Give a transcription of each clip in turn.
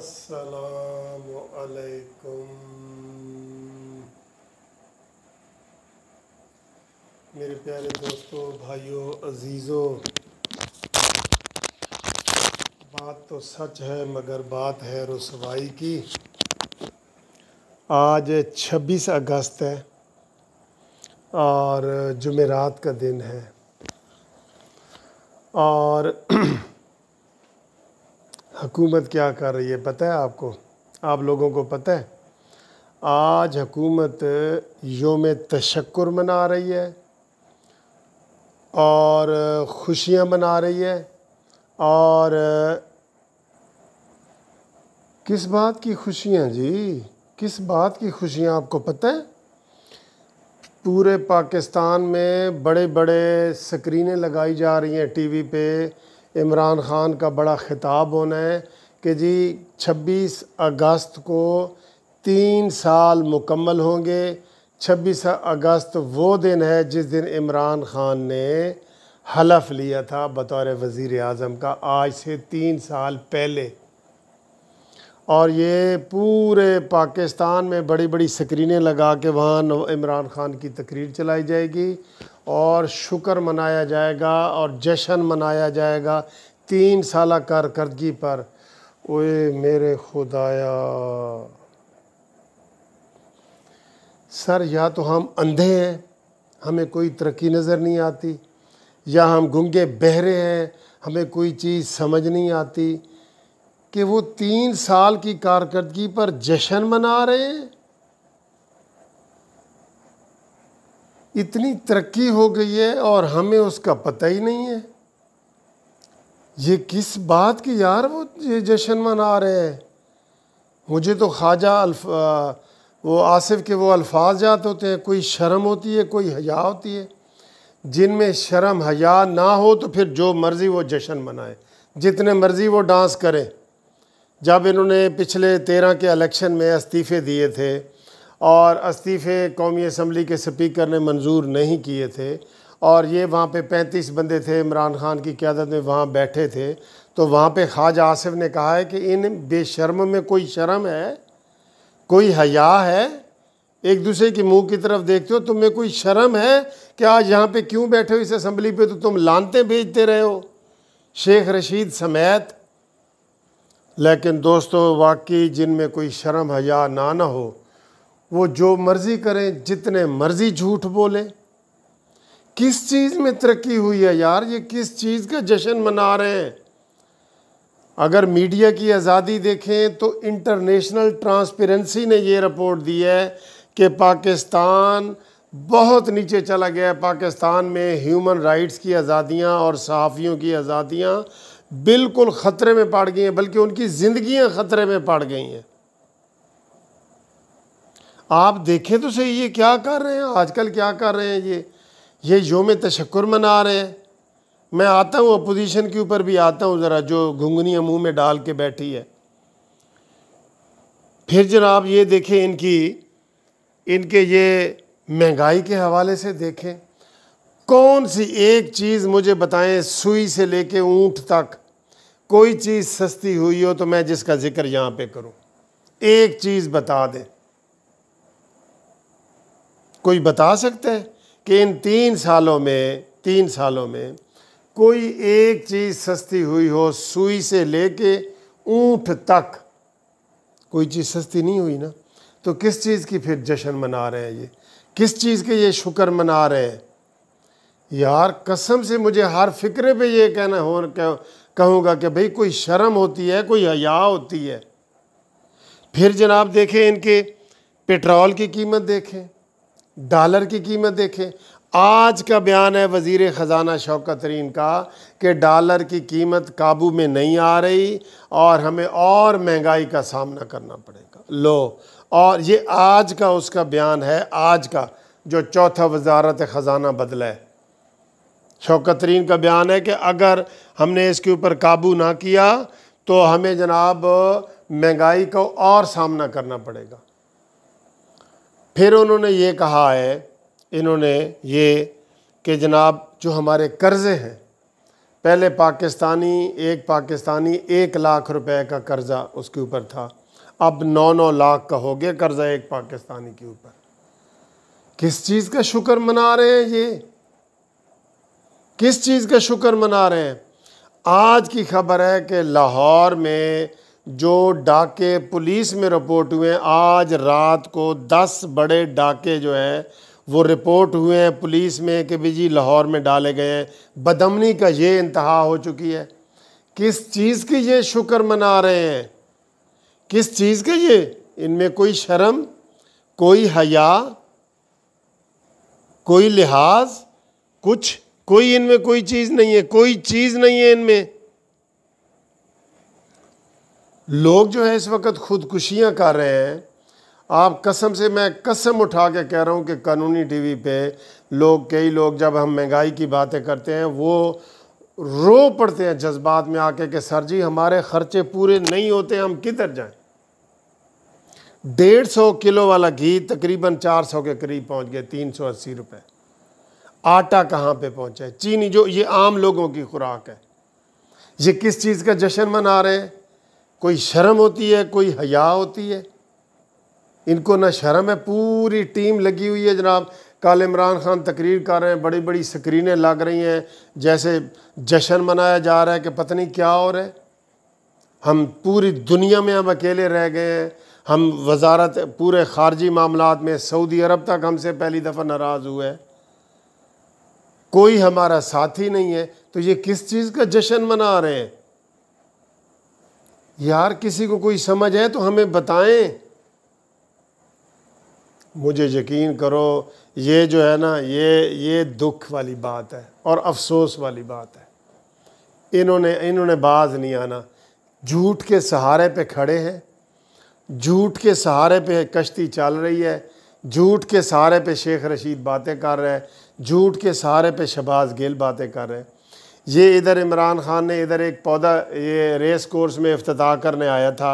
असलकुम मेरे प्यारे दोस्तों भाइयों अजीज़ों बात तो सच है मगर बात है रसवाई की आज 26 अगस्त है और जुमेरात का दिन है और हुकूमत क्या कर रही है पता है आपको आप लोगों को पता है आज हुकूमत योम तशक्र मना रही है और खुशियां मना रही है और किस बात की खुशियां जी किस बात की खुशियां आपको पता है पूरे पाकिस्तान में बड़े बड़े स्क्रीनें लगाई जा रही हैं टीवी पे इमरान ख़ान का बड़ा ख़िताब होना है कि जी 26 अगस्त को तीन साल मुकम्मल होंगे 26 अगस्त वो दिन है जिस दिन इमरान ख़ान ने हलफ लिया था बतौर वज़ी अजम का आज से तीन साल पहले और ये पूरे पाकिस्तान में बड़ी बड़ी स्क्रीनें लगा के वहाँ इमरान ख़ान की तकरीर चलाई जाएगी और शुक्र मनाया जाएगा और जश्न मनाया जाएगा तीन साल कारकर्दगी पर ओए मेरे खुदाया सर या तो हम अंधे हैं हमें कोई तरक्की नज़र नहीं आती या हम गुंगे बहरे हैं हमें कोई चीज़ समझ नहीं आती कि वो तीन साल की कारकर्दगी पर जश्न मना रहे हैं इतनी तरक्की हो गई है और हमें उसका पता ही नहीं है ये किस बात की यार वो ये जश्न मना रहे हैं मुझे तो ख्वाजा वो आसिफ के वो अल्फाज याद होते हैं कोई शर्म होती है कोई हया होती है जिनमें शर्म हया ना हो तो फिर जो मर्ज़ी वो जश्न मनाए जितने मर्ज़ी वो डांस करें जब इन्होंने पिछले तेरह के इलेक्शन में इस्तीफ़े दिए थे और इस्तीफ़े कौमी असम्बली के स्पीकर ने मंजूर नहीं किए थे और ये वहाँ पे 35 बंदे थे इमरान खान की क्यादत में वहाँ बैठे थे तो वहाँ पे ख्वाजा आसिफ ने कहा है कि इन बेशर्म में कोई शर्म है कोई हया है एक दूसरे के मुंह की तरफ देखते हो तुम्हें कोई शर्म है कि आज यहाँ पे क्यों बैठे हो इस असम्बली पे तो तुम लानते भेजते रहे हो शेख रशीद समेत लेकिन दोस्तों वाकई जिनमें कोई शर्म हया ना ना हो वो जो मर्ज़ी करें जितने मर्ज़ी झूठ बोले किस चीज़ में तरक्की हुई है यार ये किस चीज़ का जश्न मना रहे हैं अगर मीडिया की आज़ादी देखें तो इंटरनेशनल ट्रांसपेरेंसी ने ये रिपोर्ट दी है कि पाकिस्तान बहुत नीचे चला गया है पाकिस्तान में ह्यूमन राइट्स की आज़ादियाँ और सहाफ़ियों की आज़ादियाँ बिल्कुल ख़तरे में पड़ गई हैं बल्कि उनकी ज़िंदियाँ ख़तरे में पड़ गई हैं आप देखें तो सही ये क्या कर रहे हैं आजकल क्या कर रहे हैं ये ये योम तशक्र मना रहे हैं मैं आता हूँ अपोजिशन के ऊपर भी आता हूँ ज़रा जो घुंगनियाँ मुँह में डाल के बैठी है फिर जनाब ये देखें इनकी इनके ये महंगाई के हवाले से देखें कौन सी एक चीज़ मुझे बताएं सुई से लेके ऊँट तक कोई चीज़ सस्ती हुई हो तो मैं जिसका ज़िक्र यहाँ पे करूँ एक चीज़ बता दें कोई बता सकता है कि इन तीन सालों में तीन सालों में कोई एक चीज़ सस्ती हुई हो सुई से लेके ऊँट तक कोई चीज़ सस्ती नहीं हुई ना तो किस चीज़ की फिर जश्न मना रहे हैं ये किस चीज़ के ये शुक्र मना रहे हैं यार कसम से मुझे हर फिक्रे पे ये कहना हो कह, कहूँगा कि भाई कोई शर्म होती है कोई हया होती है फिर जनाब देखें इनके पेट्रोल की कीमत देखें डॉलर की कीमत देखें आज का बयान है वज़ी ख़जाना शौकत तरीन का कि डॉलर की कीमत काबू में नहीं आ रही और हमें और महंगाई का सामना करना पड़ेगा लो और ये आज का उसका बयान है आज का जो चौथा वजारत ख़जाना बदला है शौकत तरीन का बयान है कि अगर हमने इसके ऊपर काबू ना किया तो हमें जनाब महंगाई को और सामना करना पड़ेगा फिर उन्होंने ये कहा है इन्होंने ये कि जनाब जो हमारे कर्ज़े हैं पहले पाकिस्तानी एक पाकिस्तानी एक लाख रुपए का कर्ज़ा उसके ऊपर था अब नौ नौ लाख का हो गया कर्ज़ा एक पाकिस्तानी के ऊपर किस चीज़ का शुक्र मना रहे हैं ये किस चीज़ का शुक्र मना रहे हैं आज की खबर है कि लाहौर में जो डाके पुलिस में रिपोर्ट हुए हैं आज रात को दस बड़े डाके जो हैं वो रिपोर्ट हुए हैं पुलिस में कि भाई जी लाहौर में डाले गए हैं बदमनी का ये इंतहा हो चुकी है किस चीज़ की ये शुक्र मना रहे हैं किस चीज़ के ये इनमें कोई शर्म कोई हया कोई लिहाज कुछ कोई इनमें कोई चीज़ नहीं है कोई चीज़ नहीं है इनमें लोग जो है इस वक्त खुदकुशियां कर रहे हैं आप कसम से मैं कसम उठा के कह रहा हूँ कि कानूनी टीवी पे लोग कई लोग जब हम महंगाई की बातें करते हैं वो रो पड़ते हैं जज्बात में आके कि सर जी हमारे ख़र्चे पूरे नहीं होते हम किधर जाएं डेढ़ सौ किलो वाला घी तकरीबन चार सौ के करीब पहुंच गए तीन सौ अस्सी रुपये आटा कहाँ पे पहुँचा है चीनी जो ये आम लोगों की खुराक है ये किस चीज़ का जश्न मना रहे हैं कोई शर्म होती है कोई हया होती है इनको ना शर्म है पूरी टीम लगी हुई है जनाब कल इमरान खान तकरीर कर रहे हैं बड़ी बड़ी स्क्रीनें लग रही हैं जैसे जश्न मनाया जा रहा है कि पता नहीं क्या हो रहा है हम पूरी दुनिया में हम अकेले रह गए हैं हम वजारत पूरे खारजी मामला में सऊदी अरब तक हमसे पहली दफ़ा नाराज़ हुआ है कोई हमारा साथी नहीं है तो ये किस चीज़ का जश्न मना रहे हैं यार किसी को कोई समझ है तो हमें बताएं मुझे यकीन करो ये जो है ना ये ये दुख वाली बात है और अफसोस वाली बात है इन्होंने इन्होंने बाज नहीं आना झूठ के सहारे पे खड़े हैं झूठ के सहारे पे कश्ती चल रही है झूठ के सहारे पे शेख रशीद बातें कर रहे हैं झूठ के सहारे पे शबाज गिल बातें कर रहे हैं ये इधर इमरान ख़ान ने इधर एक पौधा ये रेस कोर्स में अफ्ताह करने आया था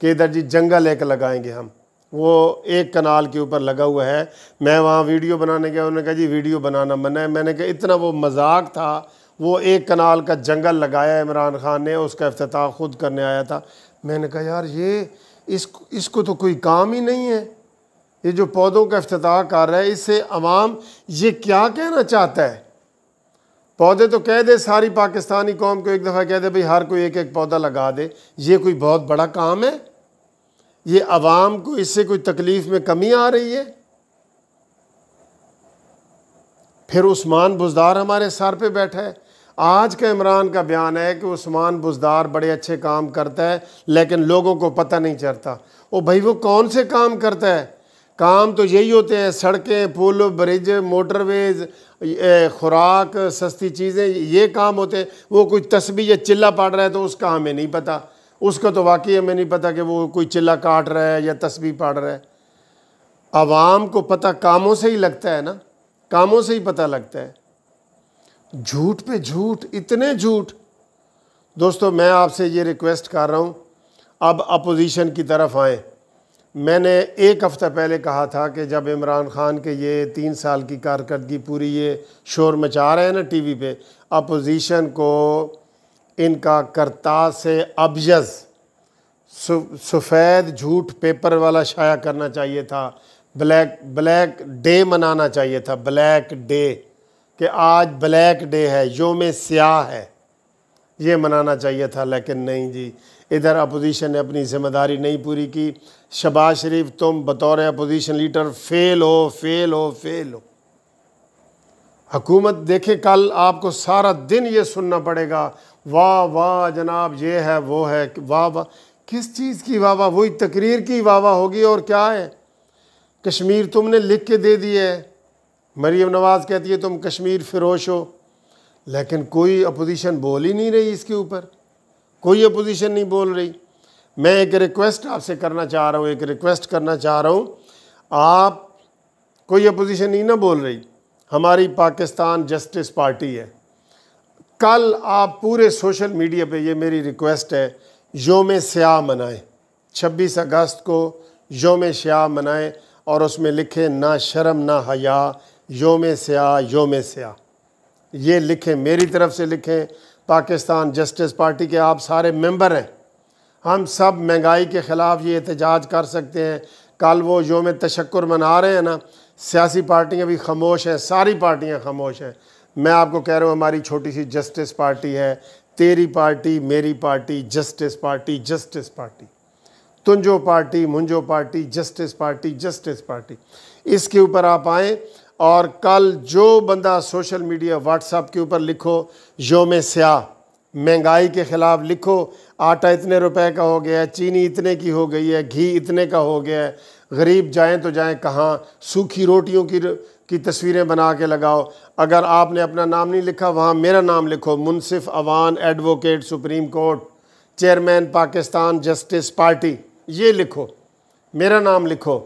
कि इधर जी जंगल एक लगाएंगे हम वो एक कनाल के ऊपर लगा हुआ है मैं वहाँ वीडियो बनाने गया उन्होंने कहा जी वीडियो बनाना मना है मैंने कहा इतना वो मजाक था वो एक कनाल का जंगल लगाया इमरान ख़ान ने उसका अफ्ताह ख़ुद करने आया था मैंने कहा यार ये इस इसको तो कोई काम ही नहीं है ये जो पौधों का अफ्ताह कर रहा है इससे अवाम ये क्या कहना चाहता है पौधे तो कह दे सारी पाकिस्तानी कौम को एक दफ़ा कह दे भाई हर कोई एक एक पौधा लगा दे ये कोई बहुत बड़ा काम है ये आवाम को इससे कोई तकलीफ़ में कमी आ रही है फिर उस्मान बुजदार हमारे सर पे बैठा है आज का इमरान का बयान है कि उस्मान बुजदार बड़े अच्छे काम करता है लेकिन लोगों को पता नहीं चलता ओ भाई वो कौन से काम करता है काम तो यही होते हैं सड़कें पुल ब्रिज मोटरवेज खुराक सस्ती चीज़ें ये काम होते हैं वो कोई तस्बी या चिल्ला पाट रहा है तो उसका हमें नहीं पता उसका तो वाकई हमें नहीं पता कि वो कोई चिल्ला काट रहा है या तस्बी पाट रहा है आवाम को पता कामों से ही लगता है ना कामों से ही पता लगता है झूठ पे झूठ इतने झूठ दोस्तों मैं आपसे ये रिक्वेस्ट कर रहा हूँ अब अपोजिशन की तरफ आएँ मैंने एक हफ़्ता पहले कहा था कि जब इमरान ख़ान के ये तीन साल की कारकर्दगी पूरी ये शोर मचा रहे हैं ना टी वी पर अपोज़ीशन को इनका करता से अबजज़ सु, सफ़ेद झूठ पेपर वाला शाया करना चाहिए था ब्लैक ब्लैक डे मनाना चाहिए था ब्लैक डे कि आज ब्लैक डे है योम स्याह है ये मनाना चाहिए था लेकिन नहीं जी इधर अपोजिशन ने अपनी जिम्मेदारी नहीं पूरी की शबाज शरीफ तुम बतौर अपोजिशन लीडर फेल हो फेल हो फेल हो हकूमत देखे कल आपको सारा दिन ये सुनना पड़ेगा वाह वाह जनाब ये है वो है वाह वाह किस चीज़ की वाह वाह वही तकरीर की वाह वाह होगी और क्या है कश्मीर तुमने लिख के दे दिया है मरीम नवाज़ कहती है तुम कश्मीर फिरोश हो लेकिन कोई अपोजिशन बोल ही नहीं रही इसके ऊपर कोई अपोजिशन नहीं बोल रही मैं एक रिक्वेस्ट आपसे करना चाह रहा हूँ एक रिक्वेस्ट करना चाह रहा हूँ आप कोई अपोजिशन नहीं ना बोल रही हमारी पाकिस्तान जस्टिस पार्टी है कल आप पूरे सोशल मीडिया पे ये मेरी रिक्वेस्ट है योम स्याह मनाएं 26 अगस्त को योम स्याह मनाएं और उसमें लिखें ना शर्म ना हया योम स्याह योम स्याह ये लिखें मेरी तरफ से लिखें पाकिस्तान जस्टिस पार्टी के आप सारे मेंबर हैं हम सब महंगाई के ख़िलाफ़ ये एहतजाज कर सकते हैं कल वो योम तशक्र मना रहे हैं ना सियासी पार्टियाँ भी खामोश हैं सारी पार्टियाँ खामोश हैं मैं आपको कह रहा हूँ हमारी छोटी सी जस्टिस पार्टी है तेरी पार्टी मेरी party justice party justice party तुंजो पार्टी मुंजो party justice party justice party इसके ऊपर आप आएँ और कल जो बंदा सोशल मीडिया व्हाट्सएप के ऊपर लिखो योम स्याह महंगाई के ख़िलाफ़ लिखो आटा इतने रुपए का हो गया है चीनी इतने की हो गई है घी इतने का हो गया है गरीब जाएं तो जाएं कहाँ सूखी रोटियों की की तस्वीरें बना के लगाओ अगर आपने अपना नाम नहीं लिखा वहाँ मेरा नाम लिखो Munsif Awan advocate supreme court chairman Pakistan justice party ये लिखो मेरा नाम लिखो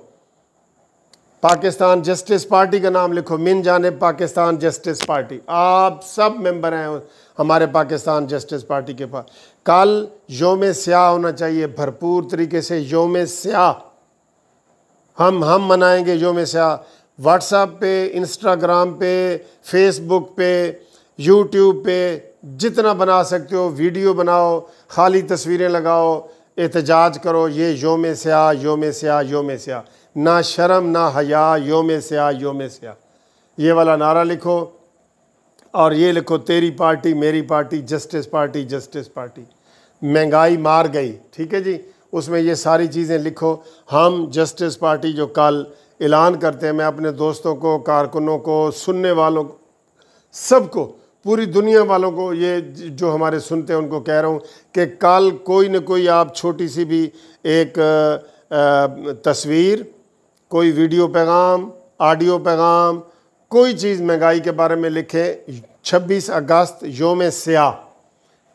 पाकिस्तान जस्टिस पार्टी का नाम लिखो मिन जानब पाकिस्तान जस्टिस पार्टी आप सब मेंबर हैं हमारे पाकिस्तान जस्टिस पार्टी के पास कल योम स्याह होना चाहिए भरपूर तरीके से योम स्याह हम हम मनाएंगे योम स्याह व्हाट्सएप पे इंस्टाग्राम पे फेसबुक पे यूट्यूब पे जितना बना सकते हो वीडियो बनाओ खाली तस्वीरें लगाओ एहतजाज करो ये योम स्याह योम स्याह योम स्याह ना शर्म ना हया योम स्या योम स्या ये वाला नारा लिखो और ये लिखो तेरी पार्टी मेरी party justice party justice party महंगाई मार गई ठीक है जी उसमें ये सारी चीज़ें लिखो हम जस्टिस पार्टी जो कल ऐलान करते हैं मैं अपने दोस्तों को कारकुनों को सुनने वालों को सबको पूरी दुनिया वालों को ये जो हमारे सुनते हैं उनको कह रहा हूँ कि कल कोई न कोई आप छोटी सी भी एक तस्वीर कोई वीडियो पैगाम ऑडियो पैगाम कोई चीज़ महंगाई के बारे में लिखें 26 अगस्त योम स्याह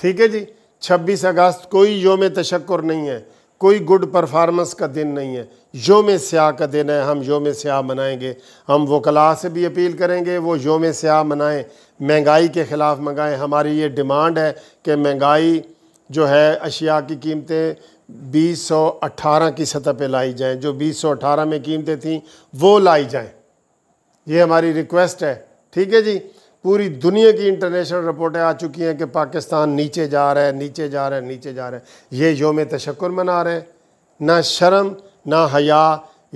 ठीक है जी 26 अगस्त कोई योम तशक्र नहीं है कोई गुड परफार्मेंस का दिन नहीं है योम स्याह का दिन है हम योम स्याह मनाएंगे हम वो कला से भी अपील करेंगे वो योम स्याह मनाएं महंगाई के ख़िलाफ़ मंगाएं हमारी ये डिमांड है कि महंगाई जो है अशिया की कीमतें 2018 की सतह पे लाई जाएं जो 2018 में कीमतें थीं वो लाई जाएं ये हमारी रिक्वेस्ट है ठीक है जी पूरी दुनिया की इंटरनेशनल रिपोर्टें आ चुकी हैं कि पाकिस्तान नीचे जा रहा है नीचे जा रहा है नीचे जा रहा है ये योम तशक् मना रहे हैं ना शर्म ना हया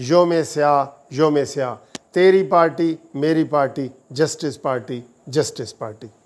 योम स्याह योम स्याह तेरी पार्टी मेरी party justice party justice party